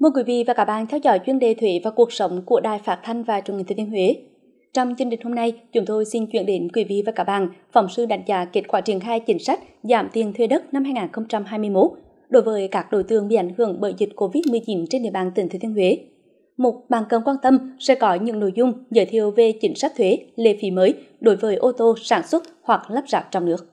Mời quý vị và các bạn theo dõi chuyên đề thủy và cuộc sống của Đài Phát thanh và Truyền hình Thừa Thiên Huế. Trong chương trình hôm nay, chúng tôi xin chuyển đến quý vị và các bạn phỏng sư đánh giá kết quả triển khai chính sách giảm tiền thuê đất năm 2021 đối với các đối tượng bị ảnh hưởng bởi dịch COVID-19 trên địa bàn tỉnh Thừa Thiên Huế. Một bàn cân quan tâm sẽ có những nội dung giới thiệu về chính sách thuế, lệ phí mới đối với ô tô sản xuất hoặc lắp ráp trong nước.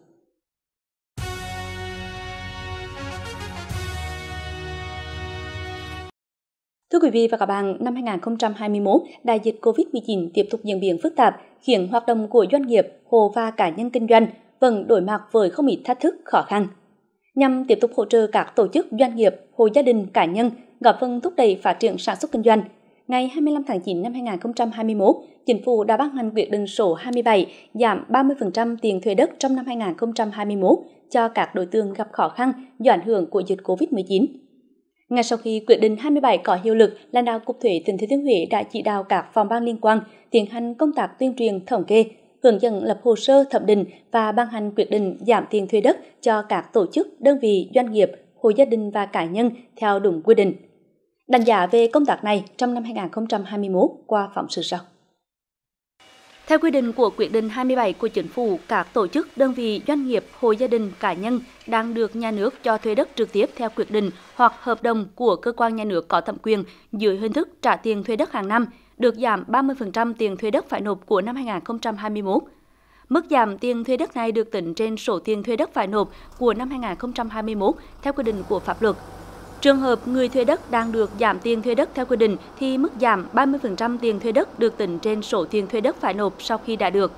Thưa quý vị và các bạn, năm 2021, đại dịch COVID-19 tiếp tục diễn biến phức tạp, khiến hoạt động của doanh nghiệp, hộ và cá nhân kinh doanh vẫn đổi mặt với không ít thách thức, khó khăn. Nhằm tiếp tục hỗ trợ các tổ chức doanh nghiệp, hộ gia đình, cá nhân góp phần thúc đẩy phát triển sản xuất kinh doanh, ngày 25 tháng 9 năm 2021, chính phủ đã ban hành quyết định số 27 giảm 30% tiền thuê đất trong năm 2021 cho các đối tượng gặp khó khăn do ảnh hưởng của dịch COVID-19. Ngay sau khi quyết định 27 có hiệu lực, lãnh đạo Cục Thuế tỉnh Thừa Thiên Huế đã chỉ đạo các phòng ban liên quan tiến hành công tác tuyên truyền thống kê, hướng dẫn lập hồ sơ thẩm định và ban hành quyết định giảm tiền thuê đất cho các tổ chức, đơn vị, doanh nghiệp, hộ gia đình và cá nhân theo đúng quy định. Đánh giá về công tác này trong năm 2021 qua phóng sự sau. Theo quy định của quyết định 27 của chính phủ, các tổ chức, đơn vị, doanh nghiệp, hộ gia đình, cá nhân đang được nhà nước cho thuê đất trực tiếp theo quyết định hoặc hợp đồng của cơ quan nhà nước có thẩm quyền dưới hình thức trả tiền thuê đất hàng năm được giảm 30% tiền thuê đất phải nộp của năm 2021. Mức giảm tiền thuê đất này được tính trên sổ tiền thuê đất phải nộp của năm 2021 theo quy định của pháp luật trường hợp người thuê đất đang được giảm tiền thuê đất theo quy định thì mức giảm ba mươi phần trăm tiền thuê đất được tính trên sổ tiền thuê đất phải nộp sau khi đã được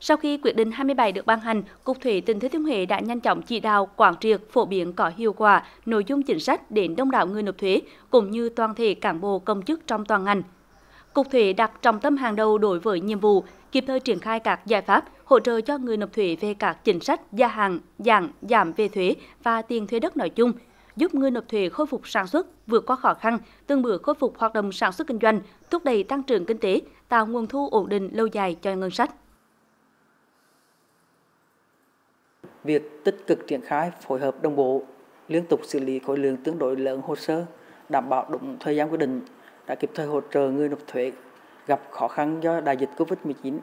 sau khi quyết định 27 được ban hành, Cục Thuế tỉnh Thừa Thiên Huế đã nhanh chóng chỉ đạo, quán triệt, phổ biến có hiệu quả nội dung chính sách đến đông đảo người nộp thuế cũng như toàn thể cán bộ công chức trong toàn ngành. Cục Thuế đặt trọng tâm hàng đầu đối với nhiệm vụ kịp thời triển khai các giải pháp hỗ trợ cho người nộp thuế về các chính sách gia hàng giảm, giảm về thuế và tiền thuế đất nói chung – giúp người nộp thuế khôi phục sản xuất, vượt qua khó khăn, từng bước khôi phục hoạt động sản xuất kinh doanh, thúc đẩy tăng trưởng kinh tế, tạo nguồn thu ổn định lâu dài cho ngân sách. Việc tích cực triển khai phối hợp đồng bộ, liên tục xử lý khối lượng tương đối lớn hồ sơ, đảm bảo đúng thời gian quy định đã kịp thời hỗ trợ người nộp thuế gặp khó khăn do đại dịch Covid-19,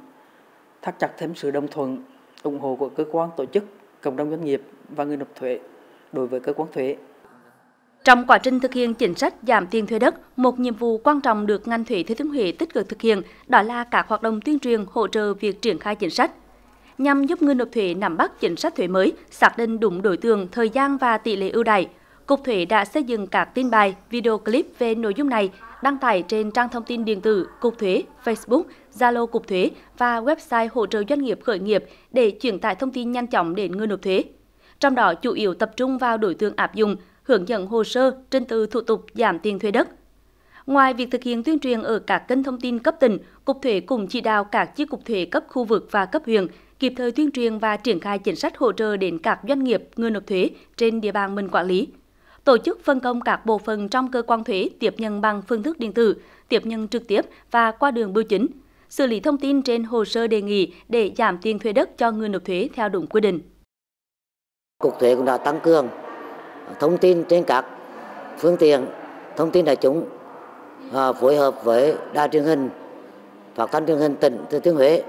thắt chặt thêm sự đồng thuận, ủng hộ của cơ quan tổ chức, cộng đồng doanh nghiệp và người nộp thuế đối với cơ quan thuế trong quá trình thực hiện chính sách giảm tiền thuê đất một nhiệm vụ quan trọng được ngành thuế thừa thiên huế tích cực thực hiện đó là các hoạt động tuyên truyền hỗ trợ việc triển khai chính sách nhằm giúp người nộp thuế nắm bắt chính sách thuế mới xác định đúng đối tượng thời gian và tỷ lệ ưu đãi cục thuế đã xây dựng các tin bài video clip về nội dung này đăng tải trên trang thông tin điện tử cục thuế facebook zalo cục thuế và website hỗ trợ doanh nghiệp khởi nghiệp để truyền tải thông tin nhanh chóng đến người nộp thuế trong đó chủ yếu tập trung vào đối tượng áp dụng hướng dẫn hồ sơ, trình từ thủ tục giảm tiền thuê đất. Ngoài việc thực hiện tuyên truyền ở các kênh thông tin cấp tỉnh, Cục Thuế cũng chỉ đạo các chi cục thuế cấp khu vực và cấp huyện kịp thời tuyên truyền và triển khai chính sách hỗ trợ đến các doanh nghiệp người nộp thuế trên địa bàn mình quản lý. Tổ chức phân công các bộ phận trong cơ quan thuế tiếp nhận bằng phương thức điện tử, tiếp nhận trực tiếp và qua đường bưu chính, xử lý thông tin trên hồ sơ đề nghị để giảm tiền thuế đất cho người nộp thuế theo đúng quy định. Cục thuế cũng đã tăng cường thông tin trên các phương tiện thông tin đại chúng à, phối hợp với đài truyền hình phát thanh truyền hình tỉnh thừa thiên huế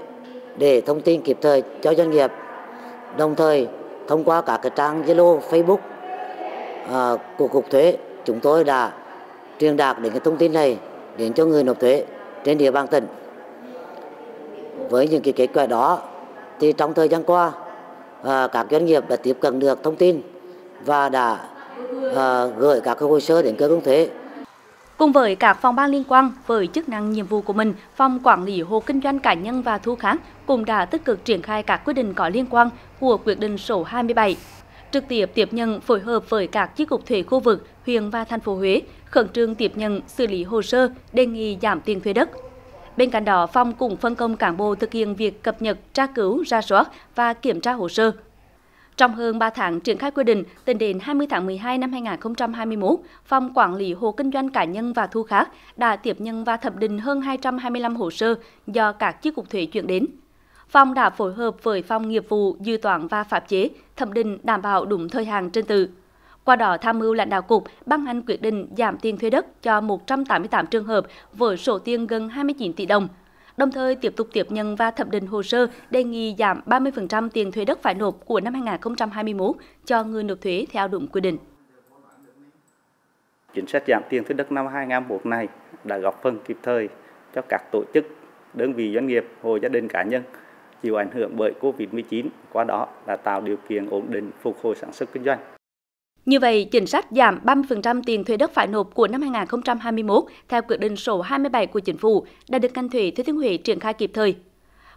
để thông tin kịp thời cho doanh nghiệp đồng thời thông qua các trang zalo facebook à, của cục thuế chúng tôi đã truyền đạt đến cái thông tin này đến cho người nộp thuế trên địa bàn tỉnh với những cái kết quả đó thì trong thời gian qua à, các doanh nghiệp đã tiếp cận được thông tin và đã à, gửi các hồ sơ đến cơ quan thuế. Cùng với các phòng ban liên quan với chức năng nhiệm vụ của mình, phòng quản lý hộ kinh doanh cá nhân và thu khác cũng đã tích cực triển khai các quyết định có liên quan của quyết định số 27 trực tiếp tiếp nhận phối hợp với các chi cục thuế khu vực, huyện và thành phố Huế khẩn trương tiếp nhận xử lý hồ sơ đề nghị giảm tiền thuế đất. Bên cạnh đó, phòng cũng phân công cán bộ thực hiện việc cập nhật, tra cứu, ra soát và kiểm tra hồ sơ, trong hơn 3 tháng triển khai quy định, tính đến 20 tháng 12 năm 2021, Phòng Quản lý hồ kinh doanh cá nhân và thu khác đã tiếp nhận và thẩm định hơn 225 hồ sơ do các chi cục thuế chuyển đến. Phòng đã phối hợp với Phòng nghiệp vụ, dư toán và pháp chế, thẩm định đảm bảo đúng thời hạn trên tự. Qua đó tham mưu lãnh đạo cục ban hành quyết định giảm tiền thuê đất cho 188 trường hợp với số tiền gần 29 tỷ đồng – đồng thời tiếp tục tiếp nhận và thẩm định hồ sơ đề nghị giảm 30% tiền thuế đất phải nộp của năm 2021 cho người nộp thuế theo đúng quy định. Chính sách giảm tiền thuế đất năm 2021 này đã góp phần kịp thời cho các tổ chức, đơn vị doanh nghiệp, hộ gia đình cá nhân chịu ảnh hưởng bởi Covid-19, qua đó là tạo điều kiện ổn định phục hồi sản xuất kinh doanh. Như vậy, chính sách giảm 30% tiền thuê đất phải nộp của năm 2021 theo quyết định số 27 của chính phủ đã được ngành thuế Thừa Thiên Huế triển khai kịp thời.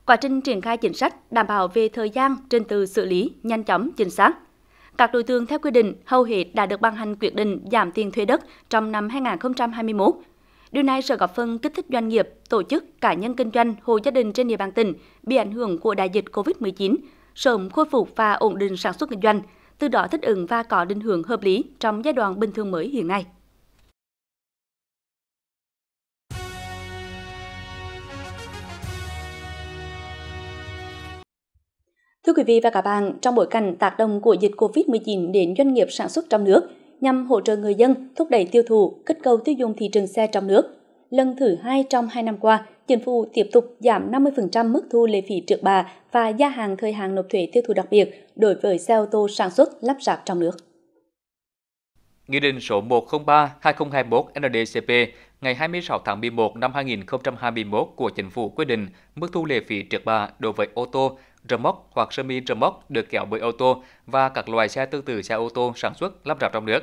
Quá trình triển khai chính sách đảm bảo về thời gian, trình tự xử lý, nhanh chóng, chính xác. Các đối tượng theo quy định hầu hết đã được ban hành quyết định giảm tiền thuê đất trong năm 2021. Điều này sẽ góp phần kích thích doanh nghiệp, tổ chức, cá nhân kinh doanh, hộ gia đình trên địa bàn tỉnh bị ảnh hưởng của đại dịch COVID-19 sớm khôi phục và ổn định sản xuất kinh doanh, từ đó thích ứng và có định hướng hợp lý trong giai đoạn bình thường mới hiện nay. Thưa quý vị và các bạn, trong bối cảnh tác động của dịch Covid-19 đến doanh nghiệp sản xuất trong nước, nhằm hỗ trợ người dân thúc đẩy tiêu thụ, kích cầu tiêu dùng thị trường xe trong nước, lần thứ hai trong hai năm qua, chính phủ tiếp tục giảm 50% mức thu lệ phí trước bạ và gia hàng thời hạn nộp thuế tiêu thụ đặc biệt đối với xe ô tô sản xuất lắp ráp trong nước. Nghị định số 103/2021/NDCP ngày 26 tháng 11 năm 2021 của Chính phủ quy định mức thu lệ phí trước bạ đối với ô tô, rơ móc hoặc semi rơ móc được kéo bởi ô tô và các loại xe tương tự xe ô tô sản xuất lắp ráp trong nước.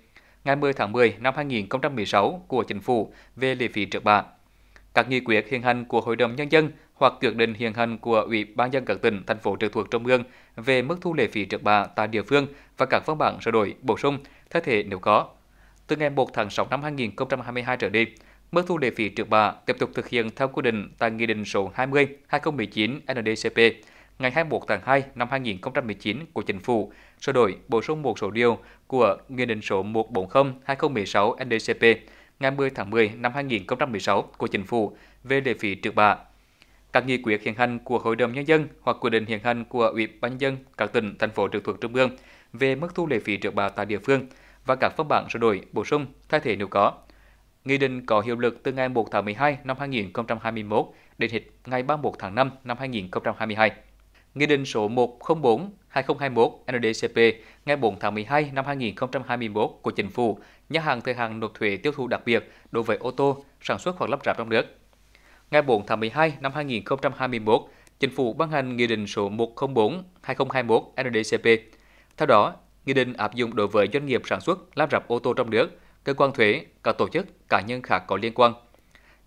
ngày 10 tháng 10 năm 2016 của Chính phủ về lệ phí trước bạ. Các nghị quyết hiện hành của Hội đồng Nhân dân hoặc quyết định hiện hành của Ủy ban dân các tỉnh, thành phố trực thuộc Trung ương về mức thu lệ phí trước bạ tại địa phương và các văn bản sửa đổi, bổ sung, thay thế nếu có. Từ ngày 1 tháng 6 năm 2022 trở đi, mức thu lệ phí trước bạ tiếp tục thực hiện theo quy định tại Nghị định số 20-2019 NDCP ngày 21 tháng 2 năm 2019 của Chính phủ sửa đổi, bổ sung một số điều của Nghị định số 140/2016/NDCP ngày 10 tháng 10 năm 2016 của Chính phủ về lệ phí trước bạ. Các nghị quyết hiện hành của Hội đồng nhân dân hoặc quy định hiện hành của Ủy ban nhân dân các tỉnh, thành phố trực thuộc trung ương về mức thu lệ phí trước bạ tại địa phương và các văn bản sửa đổi, bổ sung, thay thế nếu có. Nghị định có hiệu lực từ ngày 1 tháng 12 năm 2021 đến hết ngày 31 tháng 5 năm 2022. Nghị định số 104 2021-NDCP ngày 4 tháng 12 năm 2021 của Chính phủ nhà hàng thời hạn nộp thuế tiêu thụ đặc biệt đối với ô tô sản xuất hoặc lắp ráp trong nước. Ngày 4 tháng 12 năm 2021, Chính phủ ban hành Nghị định số 104-2021-NDCP. Theo đó, Nghị định áp dụng đối với doanh nghiệp sản xuất lắp ráp ô tô trong nước, cơ quan thuế, các tổ chức, cá nhân khác có liên quan –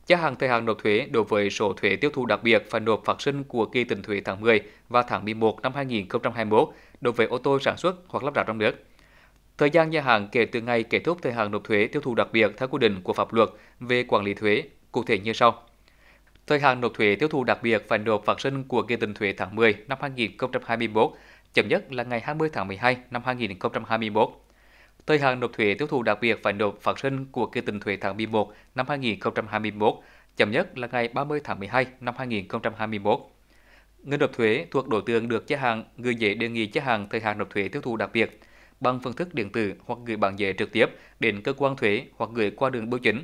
gia hạn thời hạn nộp thuế đối với số thuế tiêu thụ đặc biệt phải nộp phát sinh của kỳ tính thuế tháng 10 và tháng 11 năm 2021 đối với ô tô sản xuất hoặc lắp ráp trong nước. Thời gian gia hạn kể từ ngày kết thúc thời hạn nộp thuế tiêu thụ đặc biệt theo quy định của pháp luật về quản lý thuế cụ thể như sau. Thời hạn nộp thuế tiêu thụ đặc biệt phải nộp phát sinh của kỳ tính thuế tháng 10 năm 2021 chậm nhất là ngày 20 tháng 12 năm 2021 Thời hạn nộp thuế tiêu thụ đặc biệt phải nộp phát sinh của kỳ tình thuế tháng 11 năm 2021, chậm nhất là ngày 30 tháng 12 năm 2021. Người nộp thuế thuộc đối tượng được gia hạn gửi dễ đề nghị gia hạn thời hạn nộp thuế tiêu thụ đặc biệt bằng phương thức điện tử hoặc gửi bản giấy trực tiếp đến cơ quan thuế hoặc gửi qua đường bưu chính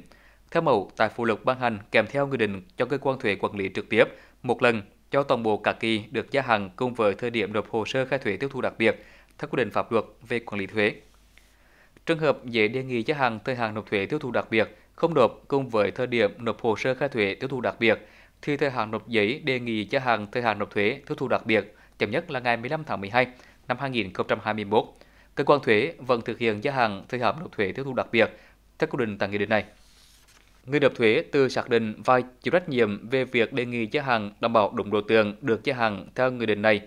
theo mẫu tại phụ lục ban hành kèm theo quy định cho cơ quan thuế quản lý trực tiếp một lần cho toàn bộ các kỳ được gia hạn cùng với thời điểm nộp hồ sơ khai thuế tiêu thụ đặc biệt theo quy định pháp luật về quản lý thuế. Trường hợp dễ đề nghị gia hạn thời hạn nộp thuế tiêu thụ đặc biệt không nộp cùng với thời điểm nộp hồ sơ khai thuế tiêu thụ đặc biệt thì thời hạn nộp giấy đề nghị gia hạn thời hạn nộp thuế tiêu thụ đặc biệt chậm nhất là ngày 15 tháng 12 năm 2021. Cơ quan thuế vẫn thực hiện gia hạn thời hạn nộp thuế tiêu thụ đặc biệt theo quy định tại nghị định này. Người nộp thuế tự xác định vai chịu trách nhiệm về việc đề nghị gia hạn đảm bảo đúng đối tượng được gia hạn theo nghị định này.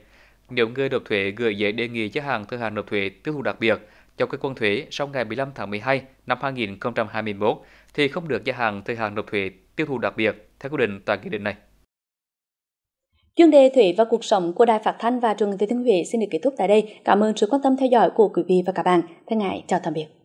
Nếu người nộp thuế gửi giấy đề nghị gia hạn thời hạn nộp thuế tiêu thụ đặc biệt cho cơ quan thuế sau ngày 15 tháng 12 năm 2021 thì không được gia hạn thời hạn nộp thuế tiêu thụ đặc biệt theo quy định tại nghị định này. Chuyên đề thuế và cuộc sống của Đài Phát thanh và Trường Thừa Thiên Huế xin được kết thúc tại đây. Cảm ơn sự quan tâm theo dõi của quý vị và các bạn. Thân ngại chào tạm biệt.